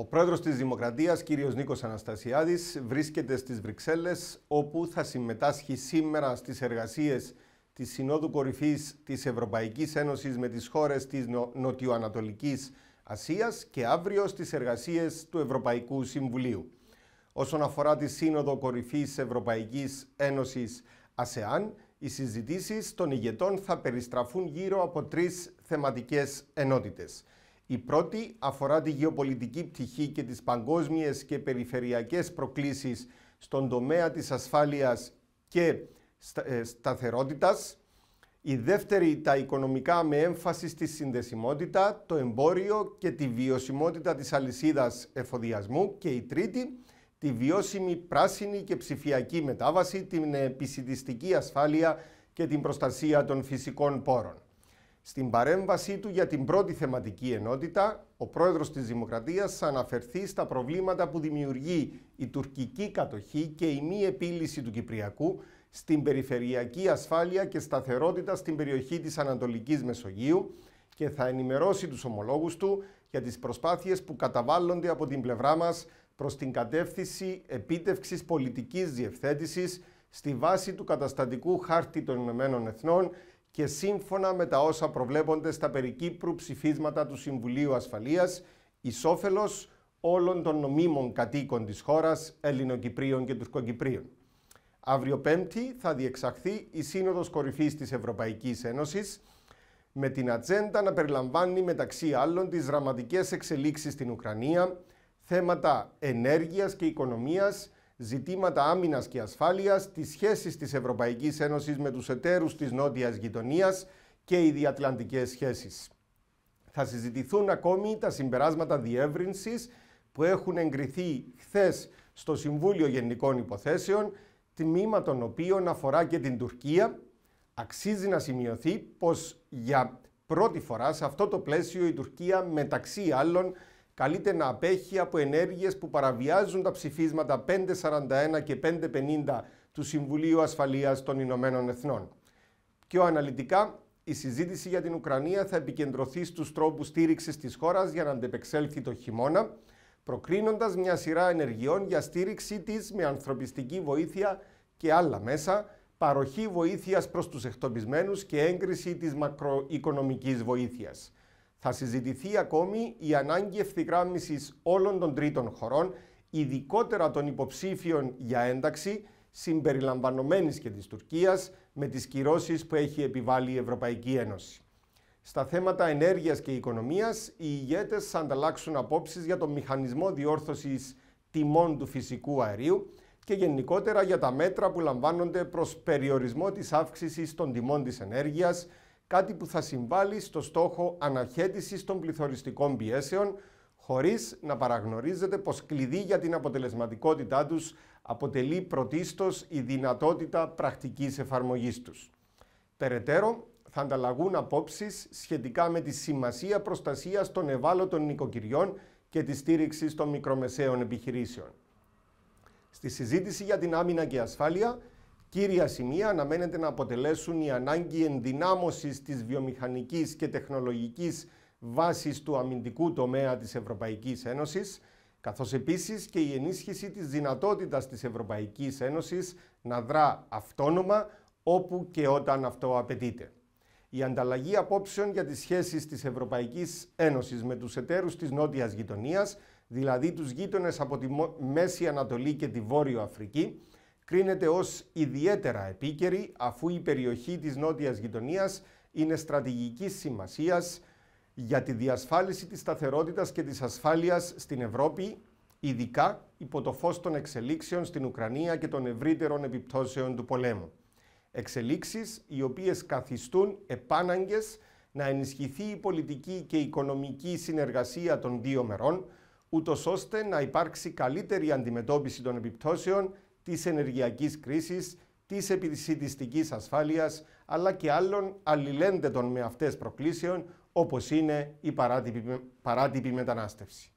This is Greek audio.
Ο πρόεδρος της Δημοκρατίας, κύριος Νίκος Αναστασιάδης, βρίσκεται στις Βρυξέλλες, όπου θα συμμετάσχει σήμερα στις εργασίες της Συνόδου Κορυφής της Ευρωπαϊκής Ένωσης με τις χώρες της νο Νοτιοανατολικής Ασίας και αύριο στις εργασίες του Ευρωπαϊκού Συμβουλίου. Όσον αφορά τη Σύνοδο Κορυφής Ευρωπαϊκής Ένωσης ΑΣΕΑΝ, οι συζητήσεις των ηγετών θα περιστραφούν γύρω από τρεις θεματικές ενότητες. Η πρώτη αφορά τη γεωπολιτική πτυχή και τις παγκόσμιες και περιφερειακές προκλήσεις στον τομέα της ασφάλειας και ε, σταθερότητας. Η δεύτερη τα οικονομικά με έμφαση στη συνδεσιμότητα, το εμπόριο και τη βιωσιμότητα της αλυσίδας εφοδιασμού. Και η τρίτη τη βιώσιμη πράσινη και ψηφιακή μετάβαση, την επισητιστική ασφάλεια και την προστασία των φυσικών πόρων. Στην παρέμβασή του για την πρώτη θεματική ενότητα, ο πρόεδρος της Δημοκρατίας θα αναφερθεί στα προβλήματα που δημιουργεί η τουρκική κατοχή και η μη επίλυση του Κυπριακού στην περιφερειακή ασφάλεια και σταθερότητα στην περιοχή της Ανατολικής Μεσογείου και θα ενημερώσει τους ομολόγους του για τις προσπάθειες που καταβάλλονται από την πλευρά μας προς την κατεύθυνση επίτευξης πολιτικής διευθέτησης στη βάση του καταστατικού χάρτη των Ηνωμένων Εθνών και σύμφωνα με τα όσα προβλέπονται στα περικύπρου ψηφίσματα του Συμβουλίου Ασφαλείας, ισόφελος όλων των νομίμων κατοίκων της χώρας, Ελληνοκυπρίων και Τουρκοκυπρίων. Αύριο Πέμπτη θα διεξαχθεί η Σύνοδος Κορυφής της Ευρωπαϊκής Ένωσης, με την ατζέντα να περιλαμβάνει μεταξύ άλλων τις δραματικές εξελίξεις στην Ουκρανία, θέματα ενέργειας και οικονομίας, ζητήματα άμυνας και ασφάλειας, τις σχέσεις της Ευρωπαϊκής Ένωσης με τους εταίρους της νότιας γειτονίας και οι διατλαντικές σχέσεις. Θα συζητηθούν ακόμη τα συμπεράσματα διεύρυνσης που έχουν εγκριθεί χθες στο Συμβούλιο Γενικών Υποθέσεων, τμήμα των οποίων αφορά και την Τουρκία. Αξίζει να σημειωθεί πως για πρώτη φορά σε αυτό το πλαίσιο η Τουρκία μεταξύ άλλων καλείται να απέχει από ενέργειες που παραβιάζουν τα ψηφίσματα 541 και 550 του Συμβουλίου Ασφαλείας των Ηνωμένων Εθνών. Πιο αναλυτικά, η συζήτηση για την Ουκρανία θα επικεντρωθεί στους τρόπους στήριξης της χώρας για να αντεπεξέλθει το χειμώνα, προκρίνοντας μια σειρά ενεργειών για στήριξή της με ανθρωπιστική βοήθεια και άλλα μέσα, παροχή βοήθειας προς τους εκτοπισμένους και έγκριση της μακροοικονομικής βοήθειας. Θα συζητηθεί ακόμη η ανάγκη ευθυγράμμισης όλων των τρίτων χωρών, ειδικότερα των υποψήφιων για ένταξη, συμπεριλαμβανομένης και της Τουρκίας, με τις κυρώσεις που έχει επιβάλει η Ευρωπαϊκή Ένωση. Στα θέματα ενέργειας και οικονομίας, οι ηγέτες θα ανταλλάξουν απόψεις για τον μηχανισμό διόρθωσης τιμών του φυσικού αερίου και γενικότερα για τα μέτρα που λαμβάνονται προς περιορισμό της αύξησης των τιμών της ενέργειας κάτι που θα συμβάλλει στο στόχο αναχέτησης των πληθωριστικών πιέσεων, χωρίς να παραγνωρίζεται πως κλειδί για την αποτελεσματικότητά τους αποτελεί πρωτίστως η δυνατότητα πρακτικής εφαρμογής τους. Περαιτέρω, θα ανταλλαγούν απόψεις σχετικά με τη σημασία προστασίας των ευάλωτων νοικοκυριών και τη στήριξη των μικρομεσαίων επιχειρήσεων. Στη συζήτηση για την άμυνα και ασφάλεια, Κύρια σημεία αναμένεται να αποτελέσουν η ανάγκη ενδυνάμωσης της βιομηχανικής και τεχνολογικής βάσης του αμυντικού τομέα της Ευρωπαϊκής Ένωσης, καθώς επίσης και η ενίσχυση της δυνατότητας της Ευρωπαϊκής Ένωσης να δρά αυτόνομα όπου και όταν αυτό απαιτείται. Η ανταλλαγή απόψεων για τις σχέσεις της Ευρωπαϊκής Ένωσης με τους εταίρους της νότιας γειτονίας, δηλαδή τους γείτονες από τη Μέση Ανατολή και τη Βόρειο Αφρική, κρίνεται ως ιδιαίτερα επίκαιρη αφού η περιοχή της νότιας γειτονίας είναι στρατηγικής σημασίας για τη διασφάλιση της σταθερότητας και της ασφάλειας στην Ευρώπη, ειδικά υπό το φως των εξελίξεων στην Ουκρανία και των ευρύτερων επιπτώσεων του πολέμου. Εξελίξεις οι οποίες καθιστούν επάναγκες να ενισχυθεί η πολιτική και οικονομική συνεργασία των δύο μερών, ούτως ώστε να υπάρξει καλύτερη αντιμετώπιση των επιπτώσεων της ενεργειακής κρίσης, της επισητιστικής ασφάλειας, αλλά και άλλων αλληλένδετων με αυτές προκλήσεων, όπως είναι η παράτυπη, παράτυπη μετανάστευση.